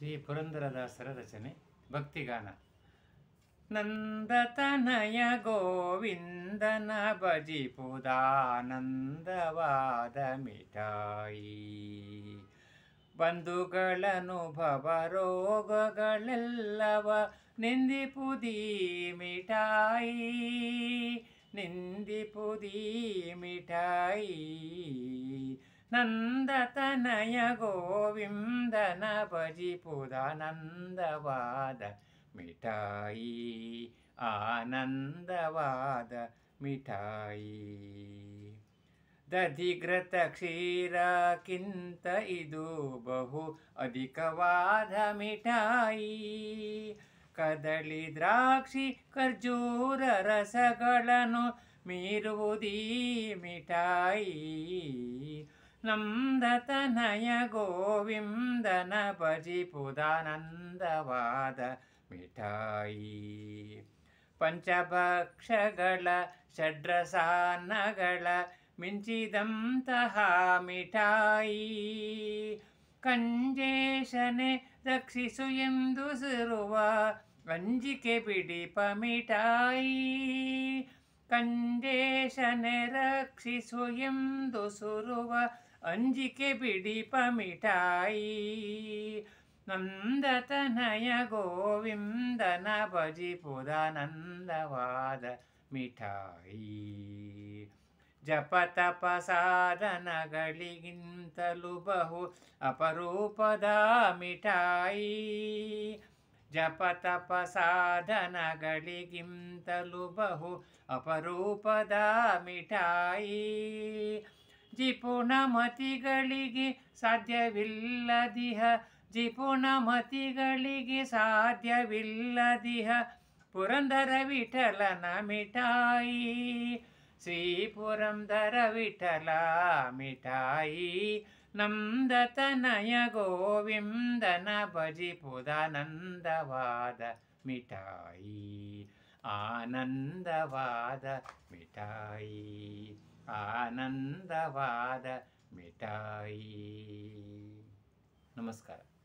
ಶ್ರೀ ಪುರಂದರದಾಸರ ರಚನೆ ಭಕ್ತಿಗಾನ ನಂದತನಯ ಗೋವಿಂದನ ಪುದಾನಂದವಾದ ಮಿಠಾಯಿ ಬಂಧುಗಳನುಭವ ರೋಗಗಳೆಲ್ಲವ ನಿಂದಿಪುದೀ ಮಿಠಾಯಿ ನಿಂದಿಪುದೀ ಮಿಠಾಯಿ ನಂದತನಯ ಗೋವಿಂದನ ಭಜಿಪುರ ನಂದವಾದ ಮಿಠಾಯಿ ಆನಂದವಾದ ಮಿಠಾಯಿ ದಧಿಘೃತ ಕ್ಷೀರಕ್ಕಿಂತ ಇದು ಬಹು ಅಧಿಕವಾದ ಮಿಠಾಯಿ ಕದಳಿ ದ್ರಾಕ್ಷಿ ಖರ್ಜೂರ ರಸಗಳನ್ನು ಮೀರುವುದೀ ಮಿಠಾಯಿ नन्दतनय गोविन्दन भजि पुदानन्दवाद मिठायी पञ्चभक्षग्रसानगल मिञ्चिदं कञ्जेशने रक्षि सुयं वञ्जिके ಕಂಡೇಶನೆ ರಕ್ಷಿಸು ಎಂದು ಸುರುವ ಅಂಜಿಕೆ ಬಿಡಿಪ ಮಿಠಾಯಿ ನಂದತನಯ ಗೋವಿಂದನ ಭಜಿ ನಂದವಾದ ಮಿಠಾಯಿ ಜಪ ತಪ ಸಾಧನಗಳಿಗಿಂತಲೂ ಬಹು ಅಪರೂಪದ ಮಿಠಾಯಿ ಜಪ ತಪ ಸಾಧನಗಳಿಗಿಂತಲೂ ಬಹು ಅಪರೂಪದ ಮಿಠಾಯಿ ಜಿಪುಣಮತಿಗಳಿಗೆ ಸಾಧ್ಯವಿಲ್ಲದಿಹ ಜಿಪುಣಮತಿಗಳಿಗೆ ಸಾಧ್ಯವಿಲ್ಲದಿಹ ಪುರಂದರ ವಿಠಲನ ಮಿಠಾಯಿ श्रीपुरं दरविठला मिठायी नन्दतनय गोविन्दन पुदानन्दवाद मिठायी आनन्दवाद मिठायी आनन्दवाद मिठायी नमस्कारः